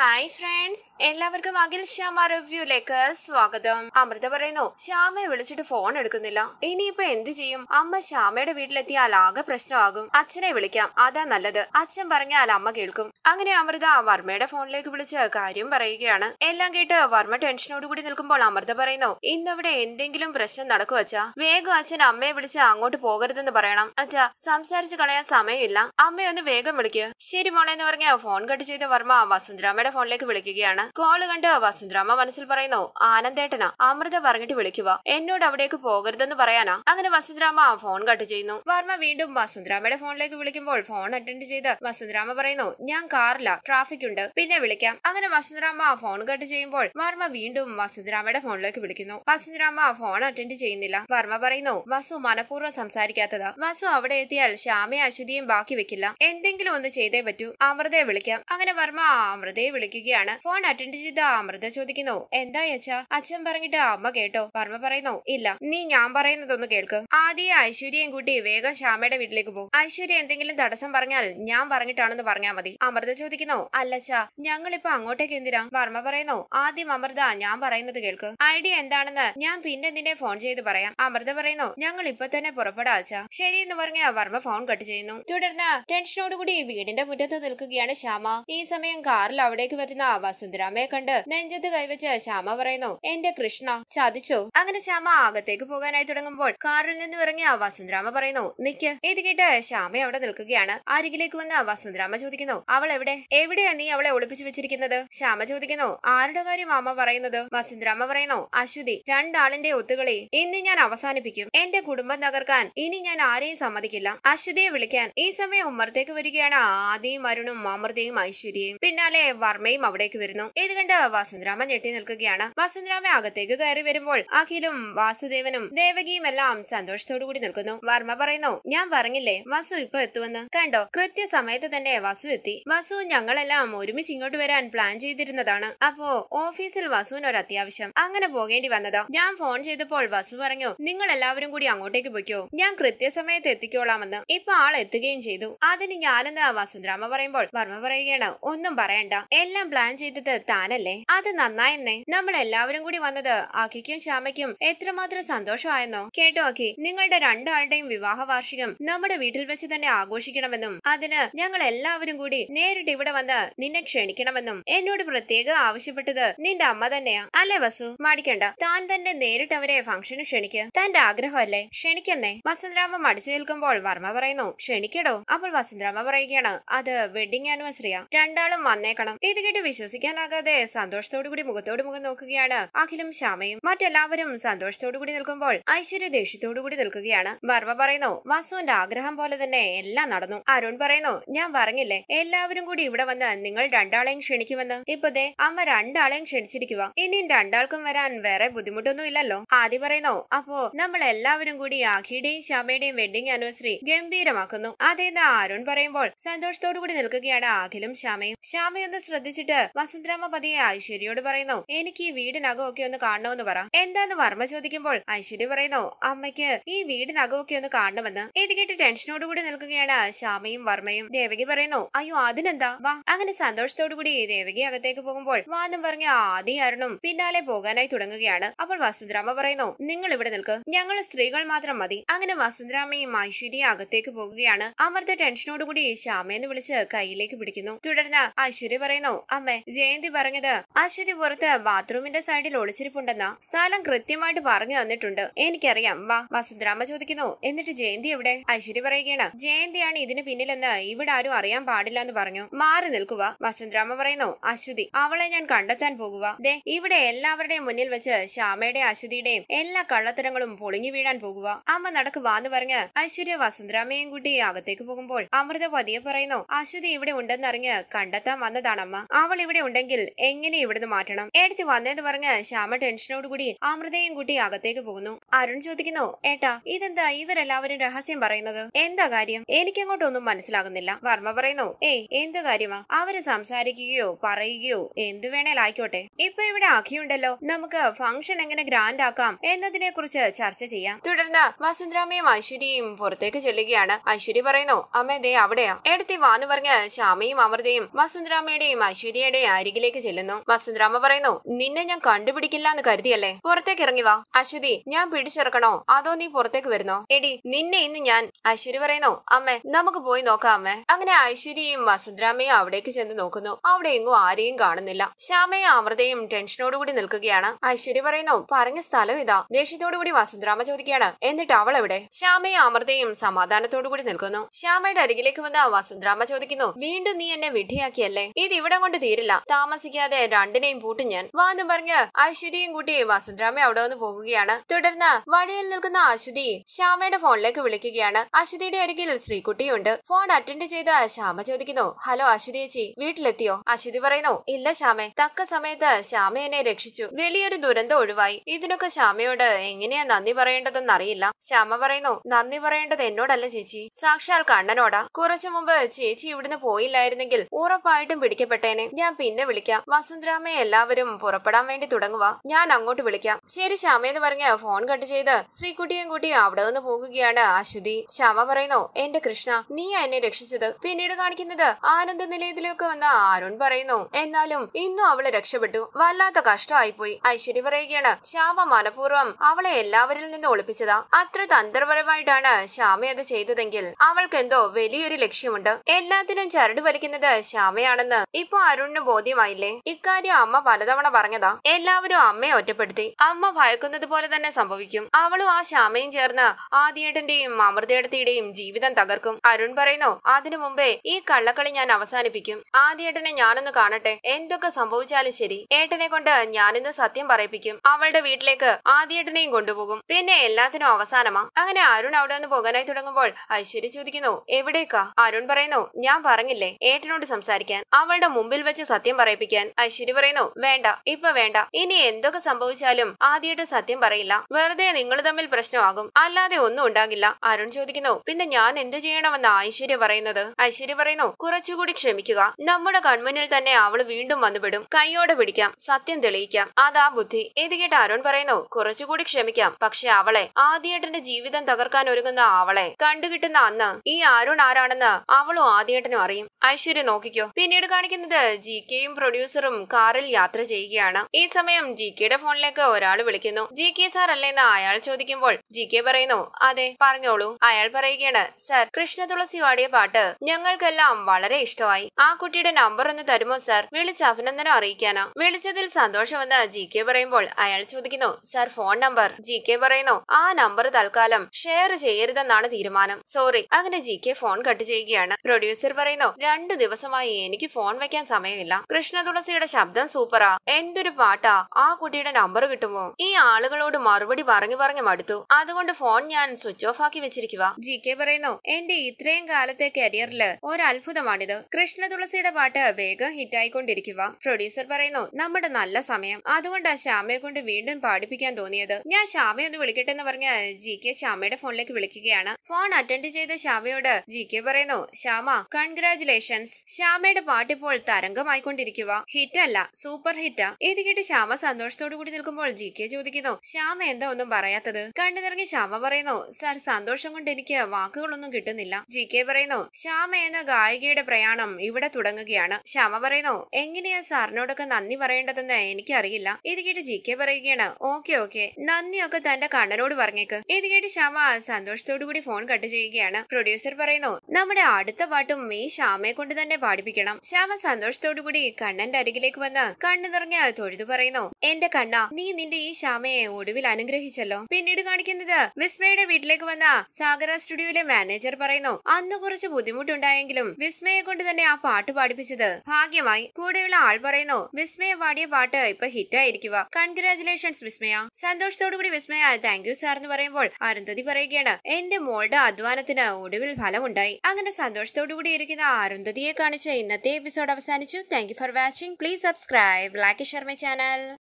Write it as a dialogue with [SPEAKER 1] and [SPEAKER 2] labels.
[SPEAKER 1] hi friends എല്ലാവർക്കും അഖിൽ ശ്യാമ റിവ്യൂലേക്ക് സ്വാഗതം അമൃത പറയുന്നു ശ്യാമയെ വിളിച്ചിട്ട് ഫോൺ എടുക്കുന്നില്ല ഇനിയിപ്പോ എന്ത് ചെയ്യും അമ്മ ശ്യാമയുടെ വീട്ടിലെത്തിയാൽ ആകെ പ്രശ്നമാകും അച്ഛനെ വിളിക്കാം അതാ നല്ലത് അച്ഛൻ പറഞ്ഞാൽ അമ്മ കേൾക്കും അങ്ങനെ അമൃത വർമ്മയുടെ ഫോണിലേക്ക് വിളിച്ച് കാര്യം പറയുകയാണ് എല്ലാം കേട്ട് വർമ്മ ടെൻഷനോട് കൂടി നിൽക്കുമ്പോൾ അമൃത പറയുന്നു ഇന്നിവിടെ എന്തെങ്കിലും പ്രശ്നം നടക്കുവച്ചാ വേഗം അച്ഛൻ അമ്മയെ വിളിച്ച് അങ്ങോട്ട് പോകരുതെന്ന് പറയണം അച്ഛാ സംസാരിച്ചു കളയാൻ സമയമില്ല അമ്മയൊന്ന് വേഗം വിളിക്കുക ശരി മോളെ എന്ന് പറഞ്ഞ ഫോൺ കട്ട് ചെയ്ത വർമ്മ വസുന്ധരാമയുടെ അമ്മയുടെ ഫോണിലേക്ക് വിളിക്കുകയാണ് കോള് കണ്ട് അമ്മ മനസ്സിൽ പറയുന്നു ആനന്ദേട്ടനാ അമൃത പറഞ്ഞിട്ട് വിളിക്കുക എന്നോട് അവിടേക്ക് പോകരുതെന്ന് പറയാനാ അങ്ങനെ വസുന്ധരാമ ഫോൺ കട്ട് ചെയ്യുന്നു വർമ്മ വീണ്ടും വസുന്ധരാമയുടെ ഫോണിലേക്ക് വിളിക്കുമ്പോൾ ഫോൺ അറ്റൻഡ് ചെയ്ത് വസുന്ധരാമ പറയുന്നു ഞാൻ കാറില്ല ട്രാഫിക് ഉണ്ട് പിന്നെ വിളിക്കാം അങ്ങനെ വസുന്ധരാമ ഫോൺ കട്ട് ചെയ്യുമ്പോൾ വർമ്മ വീണ്ടും വസുന്ധരാമയുടെ ഫോണിലേക്ക് വിളിക്കുന്നു വസുന്ധരാമ ഫോൺ അറ്റൻഡ് ചെയ്യുന്നില്ല വർമ്മ പറയുന്നു വസു മനഃപൂർവ്വം സംസാരിക്കാത്തതാ വസു അവിടെ എത്തിയാൽ ശ്യാമയും അശ്വതിയും ബാക്കി വെക്കില്ല എന്തെങ്കിലും ഒന്ന് ചെയ്തേ പറ്റൂ അമൃതയെ വിളിക്കാം അങ്ങനെ വർമ്മ അമൃതയെ വിളിക്കുകയാണ് ഫോൺ അറ്റൻഡ് ചെയ്ത അമൃത ചോദിക്കുന്നു എന്താ അച്ഛ അച്ഛൻ പറഞ്ഞിട്ട് അമ്മ കേട്ടോ വർമ്മ പറയുന്നു ഇല്ല നീ ഞാൻ പറയുന്നതൊന്ന് കേൾക്ക് ആദ്യം ഐശ്വര്യയും കൂട്ടി വേഗം ശ്യാമയുടെ വീട്ടിലേക്ക് പോകും ഐശ്വര്യ എന്തെങ്കിലും തടസ്സം പറഞ്ഞാൽ ഞാൻ പറഞ്ഞിട്ടാണെന്ന് പറഞ്ഞാൽ മതി അമൃത ചോദിക്കുന്നു അല്ലച്ച ഞങ്ങളിപ്പോ അങ്ങോട്ടേക്ക് എന്തിനാ വർമ്മ പറയുന്നു ആദ്യം അമൃത ഞാൻ പറയുന്നത് കേൾക്ക് ഐഡിയ എന്താണെന്ന് ഞാൻ പിന്നെ നിന്നെ ഫോൺ ചെയ്ത് പറയാം അമൃത പറയുന്നു ഞങ്ങൾ ഇപ്പൊ തന്നെ പുറപ്പെടാ അച്ഛ ശരി എന്ന് പറഞ്ഞ വർമ്മ ഫോൺ കട്ട് ചെയ്യുന്നു തുടർന്ന് ടെൻഷനോടുകൂടി വീടിന്റെ മുറ്റത്ത് നിൽക്കുകയാണ് ശ്യാമ ഈ സമയം കാറിൽ അവിടെ അവിടേക്ക് വരുന്ന വസുന്ധരാമയെ കണ്ട് നെഞ്ചത്ത് കൈവച്ച് ശ്യാമ പറയുന്നു എന്റെ കൃഷ്ണ ചതിച്ചു അങ്ങനെ ശ്യാമ അകത്തേക്ക് പോകാനായി തുടങ്ങുമ്പോൾ കാറിൽ നിന്നും ഇറങ്ങിയ വസുന്ധരാമ പറയുന്നു നിക്ക് ഇത് കേട്ട് ശ്യാമ അവിടെ നിൽക്കുകയാണ് അരികിലേക്ക് വന്ന വസുന്ധരാമ ചോദിക്കുന്നു അവൾ എവിടെ എവിടെയാ നീ അവളെ ഒളിപ്പിച്ചു വെച്ചിരിക്കുന്നത് ശ്യാമ ചോദിക്കുന്നു ആരുടെ കാര്യം അമ്മ പറയുന്നത് വസുന്ധരാമ പറയുന്നു അശ്വതി രണ്ടാളിന്റെ ഒത്തുകളി ഇന്ന് ഞാൻ അവസാനിപ്പിക്കും എന്റെ കുടുംബം തകർക്കാൻ ഇനി ഞാൻ ആരെയും സമ്മതിക്കില്ല അശ്വതിയെ വിളിക്കാൻ ഈ സമയം ഉമ്മർത്തേക്ക് വരികയാണ് ആദ്യം അരുണും അമൃതയും ഐശ്വര്യയും പിന്നാലെ വർമ്മയും അവിടേക്ക് വരുന്നു ഇത് കണ്ട് വസുന്ധരാമ ഞെട്ടി നിൽക്കുകയാണ് വസുന്ധരാമ അകത്തേക്ക് കയറി വരുമ്പോൾ അഖിലും വാസുദേവനും ദേവകിയും എല്ലാം സന്തോഷത്തോടു കൂടി നിൽക്കുന്നു വർമ്മ പറയുന്നു ഞാൻ പറഞ്ഞില്ലേ വസു ഇപ്പൊ എത്തുമെന്ന് കണ്ടോ കൃത്യസമയത്ത് തന്നെ വസു എത്തി വസു ഞങ്ങളെല്ലാം ഒരുമിച്ച് ഇങ്ങോട്ട് വരാൻ പ്ലാൻ ചെയ്തിരുന്നതാണ് അപ്പോ ഓഫീസിൽ വസുവിന് ഒരു അത്യാവശ്യം അങ്ങനെ പോകേണ്ടി വന്നതോ ഞാൻ ഫോൺ ചെയ്തപ്പോൾ വസു പറഞ്ഞു നിങ്ങൾ എല്ലാവരും കൂടി അങ്ങോട്ടേക്ക് പോയിക്കോ ഞാൻ കൃത്യസമയത്ത് എത്തിക്കോളാമെന്ന് ഇപ്പൊ ആൾ എത്തുകയും ചെയ്തു അതിന് ഞാനെന്ന് വസുന്ധരാമ പറയുമ്പോൾ വർമ്മ പറയുകയാണ് ഒന്നും പറയണ്ട എല്ലാം പ്ലാൻ ചെയ്തത് താനല്ലേ അത് നന്നായെന്നേ നമ്മൾ എല്ലാവരും കൂടി വന്നത് അഖിക്കും ശ്യാമയ്ക്കും എത്രമാത്രം സന്തോഷമായെന്നോ കേട്ടോ അഖി നിങ്ങളുടെ രണ്ടാളുടെയും വിവാഹ വാർഷികം നമ്മുടെ വീട്ടിൽ വെച്ച് തന്നെ ആഘോഷിക്കണമെന്നും അതിന് ഞങ്ങൾ എല്ലാവരും കൂടി നേരിട്ട് ഇവിടെ വന്ന് നിന്നെ ക്ഷണിക്കണമെന്നും എന്നോട് പ്രത്യേകം ആവശ്യപ്പെട്ടത് നിന്റെ അമ്മ തന്നെയാ അല്ലേ വസു മടിക്കണ്ട താൻ തന്നെ നേരിട്ട് അവരെ ഫംഗ്ഷന് ക്ഷണിക്ക് തന്റെ ആഗ്രഹമല്ലേ ക്ഷണിക്കന്നേ വസുന്ധരാമ മടിച്ചു നിൽക്കുമ്പോൾ വർമ്മ പറയുന്നു ക്ഷണിക്കടോ അപ്പോൾ വസുന്ധരാമ പറയുകയാണ് അത് വെഡിങ് ആനിവേഴ്സറിയാ രണ്ടാളും വന്നേക്കണം ഇത് കേട്ട് വിശ്വസിക്കാനാകാതെ കൂടി മുഖത്തോട് മുഖം നോക്കുകയാണ് അഖിലും ശ്യാമയും മറ്റെല്ലാവരും കൂടി നിൽക്കുമ്പോൾ ഐശ്വര്യ കൂടി നിൽക്കുകയാണ് വർമ്മ പറയുന്നു വാസുവിന്റെ ആഗ്രഹം പോലെ തന്നെ എല്ലാം നടന്നു അരുൺ പറയുന്നു ഞാൻ പറഞ്ഞില്ലേ എല്ലാവരും കൂടി ഇവിടെ വന്ന് നിങ്ങൾ രണ്ടാളെയും ക്ഷണിക്കുമെന്ന് ഇപ്പതേ അമ്മ രണ്ടാളെയും ക്ഷണിച്ചിരിക്കുക ഇനിയും രണ്ടാൾക്കും വരാൻ വേറെ ബുദ്ധിമുട്ടൊന്നും ഇല്ലല്ലോ ആദ്യ പറയുന്നു അപ്പോ നമ്മൾ എല്ലാവരും കൂടി ആഖിയുടെയും ശ്യാമയുടെയും വെഡിങ് ആനിവേഴ്സറി ഗംഭീരമാക്കുന്നു അതേന്ന് അരുൺ പറയുമ്പോൾ സന്തോഷത്തോടു കൂടി നിൽക്കുകയാണ് ആഖിലും ശ്യാമയും ശ്യാമയൊന്ന് ശ്രദ്ധ ശ്രദ്ധിച്ചിട്ട് വസുന്ധരാമ പതിയെ ഐശ്വര്യയോട് പറയുന്നു എനിക്ക് ഈ വീടിനകമൊക്കെ ഒന്ന് കാണണമെന്ന് പറ എന്താന്ന് വർമ്മ ചോദിക്കുമ്പോൾ ഐശ്വര്യ പറയുന്നു അമ്മയ്ക്ക് ഈ വീടിനകമൊക്കെ ഒന്ന് കാണണമെന്ന് ഇത് കേട്ട് ടെൻഷനോടുകൂടി നിൽക്കുകയാണ് ശ്യാമയും വർമ്മയും ദേവകി പറയുന്നു അയ്യോ അതിനെന്താ വാ അങ്ങനെ സന്തോഷത്തോടു കൂടി ദേവകി അകത്തേക്ക് പോകുമ്പോൾ വാന്നും പറഞ്ഞ ആദ്യ അരുണും പിന്നാലെ പോകാനായി തുടങ്ങുകയാണ് അപ്പോൾ വസുന്ധരാമ പറയുന്നു നിങ്ങൾ ഇവിടെ നിൽക്ക് ഞങ്ങൾ സ്ത്രീകൾ മാത്രം മതി അങ്ങനെ വസുന്ധരാമയും ഐശ്വര്യ അകത്തേക്ക് പോകുകയാണ് അമൃത ടെൻഷനോടുകൂടി ശ്യാമയെന്ന് വിളിച്ച് കയ്യിലേക്ക് പിടിക്കുന്നു തുടർന്ന് ഐശ്വര്യ പറയുന്നു പറഞ്ഞു അമ്മേ ജയന്തി പറഞ്ഞത് അശ്വതി പുറത്ത് ബാത്റൂമിന്റെ സൈഡിൽ ഒളിച്ചിരിപ്പുണ്ടെന്ന സ്ഥലം കൃത്യമായിട്ട് പറഞ്ഞു തന്നിട്ടുണ്ട് എനിക്കറിയാം വാ വസുദ്രാമ ചോദിക്കുന്നു എന്നിട്ട് ജയന്തി എവിടെ ഐശ്വര്യ പറയുകയാണ് ജയന്തിയാണ് ഇതിന് പിന്നിലെന്ന് ഇവിടെ ആരും അറിയാൻ പാടില്ല എന്ന് പറഞ്ഞു മാറി നിൽക്കുക വസന്തരാമ പറയുന്നു അശ്വതി അവളെ ഞാൻ കണ്ടെത്താൻ പോകുക ദേ ഇവിടെ എല്ലാവരുടെയും മുന്നിൽ വെച്ച് ശ്യാമയുടെ അശ്വതിയുടെയും എല്ലാ കള്ളത്തരങ്ങളും പൊളിഞ്ഞു വീഴാൻ പോകുക അമ്മ എന്ന് പറഞ്ഞ് ഐശ്വര്യ വസുന്ധരാമയും കൂട്ടി അകത്തേക്ക് പോകുമ്പോൾ അമൃത പതിയെ പറയുന്നു അശ്വതി ഇവിടെ ഉണ്ടെന്നറിഞ്ഞ് കണ്ടെത്താൻ വന്നതാണ് അവൾ ഇവിടെ ഉണ്ടെങ്കിൽ എങ്ങനെ ഇവിടുന്ന് മാറ്റണം എടുത്ത് വന്നേന്ന് പറഞ്ഞ് ശ്യാമ ടെൻഷനോടുകൂടി അമൃതയും കുട്ടി അകത്തേക്ക് പോകുന്നു അരുൺ ചോദിക്കുന്നു ഏട്ടാ ഇതെന്താ ഇവരെല്ലാവരും രഹസ്യം പറയുന്നത് എന്താ കാര്യം എനിക്കങ്ങോട്ടൊന്നും മനസ്സിലാകുന്നില്ല വർമ്മ പറയുന്നു ഏയ് എന്ത് കാര്യമാ അവര് സംസാരിക്കുകയോ പറയുകയോ എന്ത് ആയിക്കോട്ടെ ഇപ്പൊ ഇവിടെ അഖിയുണ്ടല്ലോ നമുക്ക് ഫംഗ്ഷൻ എങ്ങനെ ഗ്രാൻഡ് ആക്കാം എന്നതിനെ കുറിച്ച് ചർച്ച ചെയ്യാം തുടർന്ന് വസുന്ധരാമയും ഐശ്വര്യയും പുറത്തേക്ക് ചെല്ലുകയാണ് ഐശ്വര്യ പറയുന്നു അമ്മേ ദേ അവിടെയാ എടുത്തി വാന്ന് പറഞ്ഞ് ശ്യാമയും അമൃതയും വസുന്ധരാമയുടെയും ഐശ്വര്യയുടെ അരികിലേക്ക് ചെല്ലുന്നു വസുന്ധരാമ പറയുന്നു നിന്നെ ഞാൻ കണ്ടുപിടിക്കില്ല എന്ന് കരുതിയല്ലേ പുറത്തേക്ക് ഇറങ്ങി വാ അശ്വതി ഞാൻ പിടിച്ചിറക്കണോ അതോ നീ പുറത്തേക്ക് വരുന്നോ എടി നിന്നെ ഇന്ന് ഞാൻ അശ്വതി പറയുന്നു അമ്മേ നമുക്ക് പോയി നോക്കാം അമ്മേ അങ്ങനെ ഐശ്വര്യയും വസുന്ധരാമയും അവിടേക്ക് ചെന്ന് നോക്കുന്നു അവിടെ എങ്ങും ആരെയും കാണുന്നില്ല ശ്യാമയും അമൃതയും ടെൻഷനോടുകൂടി നിൽക്കുകയാണ് ഐശ്വര്യ പറയുന്നു പറഞ്ഞ സ്ഥലം ഇതാ ദേഷ്യത്തോടുകൂടി വസുന്ധരാമ ചോദിക്കുകയാണ് എന്നിട്ട് അവൾ എവിടെ ശ്യാമയും അമൃതയും സമാധാനത്തോടുകൂടി നിൽക്കുന്നു ശ്യാമയുടെ അരികിലേക്ക് വന്ന വസുന്ധരാമ ചോദിക്കുന്നു വീണ്ടും നീ എന്നെ വിഡ്ഢിയാക്കിയല്ലേ ഇത് ഇവിടെ കൊണ്ട് തീരില്ല താമസിക്കാതെ രണ്ടിനെയും പൂട്ടി ഞാൻ വാന്ന് പറഞ്ഞ് അശ്വതിയും കൂട്ടി വസുന്ധരാമ അവിടെ വന്ന് പോകുകയാണ് തുടർന്ന് വഴിയിൽ നിൽക്കുന്ന അശ്വതി ശ്യാമയുടെ ഫോണിലേക്ക് വിളിക്കുകയാണ് അശ്വതിയുടെ അരികിൽ ശ്രീകുട്ടിയുണ്ട് ഫോൺ അറ്റൻഡ് ചെയ്ത ശ്യാമ ചോദിക്കുന്നു ഹലോ അശ്വതി ചേച്ചി വീട്ടിലെത്തിയോ അശ്വതി പറയുന്നു ഇല്ല ശ്യാമെ തക്ക സമയത്ത് ശ്യാമ എന്നെ രക്ഷിച്ചു വലിയൊരു ദുരന്തം ഒഴിവായി ഇതിനൊക്കെ ശ്യാമയോട് എങ്ങനെയാ നന്ദി പറയേണ്ടതെന്ന് അറിയില്ല ശ്യാമ പറയുന്നു നന്ദി പറയേണ്ടത് എന്നോടല്ല ചേച്ചി സാക്ഷാൽ കണ്ണനോടാ കുറച്ചു മുമ്പ് ചേച്ചി ഇവിടുന്ന് പോയില്ലായിരുന്നെങ്കിൽ ഉറപ്പായിട്ടും പിടിക്കപ്പെട്ടു പുറപ്പെട്ടേനെ ഞാൻ പിന്നെ വിളിക്കാം വസുന്ധരാമയെ എല്ലാവരും പുറപ്പെടാൻ വേണ്ടി തുടങ്ങുക ഞാൻ അങ്ങോട്ട് വിളിക്കാം ശരി ശ്യാമയെന്ന് പറഞ്ഞ ഫോൺ കട്ട് ചെയ്ത് ശ്രീകുട്ടിയും കൂട്ടി അവിടെ നിന്ന് പോകുകയാണ് അശ്വതി ശ്യാമ പറയുന്നു എന്റെ കൃഷ്ണ നീ എന്നെ രക്ഷിച്ചത് പിന്നീട് കാണിക്കുന്നത് ആനന്ദ നിലയത്തിലേക്ക് വന്ന അരുൺ പറയുന്നു എന്നാലും ഇന്നും അവള് രക്ഷപ്പെട്ടു വല്ലാത്ത കഷ്ടമായിപ്പോയി ഐശ്വര്യ പറയുകയാണ് ശ്യാമ മനഃപൂർവ്വം അവളെ എല്ലാവരിൽ നിന്ന് ഒളിപ്പിച്ചതാ അത്ര തന്ത്രപരമായിട്ടാണ് ശ്യാമ അത് ചെയ്തതെങ്കിൽ അവൾക്ക് എന്തോ വലിയൊരു ലക്ഷ്യമുണ്ട് എല്ലാത്തിനും ചരട് വലിക്കുന്നത് ശ്യാമയാണെന്ന് ഇപ്പൊ അരുണിന് ബോധ്യമായില്ലേ ഇക്കാര്യം അമ്മ പലതവണ പറഞ്ഞതാ എല്ലാവരും അമ്മയെ ഒറ്റപ്പെടുത്തി അമ്മ ഭയക്കുന്നത് പോലെ തന്നെ സംഭവിക്കും അവളും ആ ശ്യാമയും ചേർന്ന് ആദിയേട്ടന്റെയും അമൃതേടത്തിയുടെയും ജീവിതം തകർക്കും അരുൺ പറയുന്നു അതിനു മുമ്പേ ഈ കള്ളക്കളി ഞാൻ അവസാനിപ്പിക്കും ആദ്യേട്ടനെ ഞാനൊന്ന് കാണട്ടെ എന്തൊക്കെ സംഭവിച്ചാലും ശരി ഏട്ടനെ കൊണ്ട് ഞാനിന്ന് സത്യം പറയിപ്പിക്കും അവളുടെ വീട്ടിലേക്ക് ആദ്യേട്ടനെയും കൊണ്ടുപോകും പിന്നെ എല്ലാത്തിനും അവസാനമാ അങ്ങനെ അരുൺ അവിടെ നിന്ന് പോകാനായി തുടങ്ങുമ്പോൾ ഐശ്വര്യ ചോദിക്കുന്നു എവിടേക്കാ അരുൺ പറയുന്നു ഞാൻ പറഞ്ഞില്ലേ ഏട്ടനോട് സംസാരിക്കാൻ അവളുടെ മുമ്പിൽ വെച്ച് സത്യം പറയിപ്പിക്കാൻ അശ്വിനി പറയുന്നു വേണ്ട ഇപ്പൊ വേണ്ട ഇനി എന്തൊക്കെ സംഭവിച്ചാലും ആദ്യമായിട്ട് സത്യം പറയില്ല വെറുതെ നിങ്ങൾ തമ്മിൽ പ്രശ്നമാകും അല്ലാതെ ഒന്നും ഉണ്ടാകില്ല അരുൺ ചോദിക്കുന്നു പിന്നെ ഞാൻ എന്തു ചെയ്യണമെന്ന് ഐശ്വര്യ പറയുന്നത് ഐശ്വര്യ പറയുന്നു കുറച്ചുകൂടി ക്ഷമിക്കുക നമ്മുടെ കൺമുന്നിൽ തന്നെ അവള് വീണ്ടും വന്നുപെടും കൈയോടെ പിടിക്കാം സത്യം തെളിയിക്കാം അതാ ബുദ്ധി ഇത് കേട്ട് അരുൺ പറയുന്നു കുറച്ചുകൂടി ക്ഷമിക്കാം പക്ഷെ അവളെ ആദ്യേട്ടന്റെ ജീവിതം തകർക്കാൻ ഒരുങ്ങുന്ന അവളെ കണ്ടുകിട്ടുന്ന അന്ന് ഈ അരുൺ ആരാണെന്ന് അവളും ആദ്യേട്ടനും അറിയും ഐശ്വര്യ നോക്കിക്കോ പിന്നീട് കാണിക്കുന്നത് സമയത്ത് ജി കെയും പ്രൊഡ്യൂസറും കാറിൽ യാത്ര ചെയ്യുകയാണ് ഈ സമയം ജി കെയുടെ ഫോണിലേക്ക് ഒരാൾ വിളിക്കുന്നു ജി കെ സാർ എന്ന് അയാൾ ചോദിക്കുമ്പോൾ ജി കെ പറയുന്നു അതെ പറഞ്ഞോളൂ അയാൾ പറയുകയാണ് സാർ കൃഷ്ണ തുളസി പാടിയ പാട്ട് ഞങ്ങൾക്കെല്ലാം വളരെ ഇഷ്ടമായി ആ കുട്ടിയുടെ നമ്പർ ഒന്ന് തരുമോ സാർ വിളിച്ച് അഭിനന്ദനം അറിയിക്കാനോ വിളിച്ചതിൽ സന്തോഷമെന്ന് ജി കെ പറയുമ്പോൾ അയാൾ ചോദിക്കുന്നു sir phone number G K പറയുന്നു ആ നമ്പർ തൽക്കാലം ഷെയർ ചെയ്യരുതെന്നാണ് തീരുമാനം സോറി അങ്ങനെ ജി കെ ഫോൺ കട്ട് ചെയ്യുകയാണ് പ്രൊഡ്യൂസർ പറയുന്നു രണ്ടു ദിവസമായി എനിക്ക് ഫോൺ വെക്കാൻ ആലോചിക്കാൻ സമയമില്ല കൃഷ്ണതുളസിയുടെ ശബ്ദം സൂപ്പറാ എന്തൊരു പാട്ടാ ആ കുട്ടിയുടെ നമ്പർ കിട്ടുമോ ഈ ആളുകളോട് മറുപടി പറഞ്ഞു പറഞ്ഞു മടുത്തു അതുകൊണ്ട് ഫോൺ ഞാൻ സ്വിച്ച് ഓഫ് ആക്കി വെച്ചിരിക്കുക ജി കെ പറയുന്നു എന്റെ ഇത്രയും കാലത്തെ കരിയറിൽ ഒരത്ഭുതമാണിത് കൃഷ്ണതുളസിയുടെ പാട്ട് വേഗം ഹിറ്റായിക്കൊണ്ടിരിക്കുക പ്രൊഡ്യൂസർ പറയുന്നു നമ്മുടെ നല്ല സമയം അതുകൊണ്ടാ ശ്യാമയെ കൊണ്ട് വീണ്ടും പാടിപ്പിക്കാൻ തോന്നിയത് ഞാൻ ശ്യാമയെ ഒന്ന് വിളിക്കട്ടെ എന്ന് പറഞ്ഞ ജി കെ ശ്യാമയുടെ ഫോണിലേക്ക് വിളിക്കുകയാണ് ഫോൺ അറ്റൻഡ് ചെയ്ത ശ്യാമയോട് ജി കെ പറയുന്നു ശ്യാമ കൺഗ്രാചുലേഷൻസ് ശ്യാമയുടെ പാട്ടിപ്പോൾ തരംഗമായിക്കൊണ്ടിരിക്കുക അല്ല സൂപ്പർ ഹിറ്റാ ഇത് കേട്ട് ശ്യാമ സന്തോഷത്തോടു കൂടി നിൽക്കുമ്പോൾ ജി കെ ചോദിക്കുന്നു ശ്യാമ എന്താ ഒന്നും പറയാത്തത് കണ്ടു നിറങ്ങി ശ്യാമ പറയുന്നു സാർ സന്തോഷം കൊണ്ട് എനിക്ക് വാക്കുകളൊന്നും കിട്ടുന്നില്ല ജി കെ പറയുന്നു ശ്യാമ എന്ന ഗായികയുടെ പ്രയാണം ഇവിടെ തുടങ്ങുകയാണ് ശ്യാമ പറയുന്നു എങ്ങനെയാ സാറിനോടൊക്കെ നന്ദി പറയേണ്ടതെന്ന് എനിക്കറിയില്ല ഇത് കേട്ട് ജി കെ പറയുകയാണ് ഓക്കെ ഓക്കെ നന്ദിയൊക്കെ തന്റെ കണ്ണനോട് പറഞ്ഞേക്ക് ഇത് കേട്ട് ശ്യാമ സന്തോഷത്തോടു കൂടി ഫോൺ കട്ട് ചെയ്യുകയാണ് പ്രൊഡ്യൂസർ പറയുന്നു നമ്മുടെ അടുത്ത പാട്ടും ഈ ശ്യാമയെ കൊണ്ട് തന്നെ പാടിപ്പിക്കണം ശ്യാമ സന്തോഷത്തോടുകൂടി കണ്ണന്റെ അരികിലേക്ക് വന്ന് കണ്ണു നിറഞ്ഞ തൊഴുതു പറയുന്നു എന്റെ കണ്ണ നീ നിന്റെ ഈ ശ്യാമയെ ഒടുവിൽ അനുഗ്രഹിച്ചല്ലോ പിന്നീട് കാണിക്കുന്നത് വിസ്മയുടെ വീട്ടിലേക്ക് വന്ന സാഗര സ്റ്റുഡിയോയിലെ മാനേജർ പറയുന്നു അന്ന് കുറച്ച് ബുദ്ധിമുട്ടുണ്ടായെങ്കിലും വിസ്മയെ കൊണ്ട് തന്നെ ആ പാട്ട് പാടിപ്പിച്ചത് ഭാഗ്യമായി കൂടെയുള്ള ആൾ പറയുന്നു വിസ്മയെ പാടിയ പാട്ട് ഇപ്പൊ ഹിറ്റായിരിക്കുക കൺഗ്രാചുലേഷൻസ് വിസ്മയ സന്തോഷത്തോടുകൂടി വിസ്മയ താങ്ക് യു സാർ എന്ന് പറയുമ്പോൾ അരുന്ധതി പറയുകയാണ് എന്റെ മോളുടെ അധ്വാനത്തിന് ഒടുവിൽ ഫലമുണ്ടായി അങ്ങനെ സന്തോഷത്തോടുകൂടി ഇരിക്കുന്ന അരുന്ധതിയെ കാണിച്ച ഇന്നത്തെ എപ്പിസോഡ് അവസാനിച്ചു thank for watching please subscribe like share my channel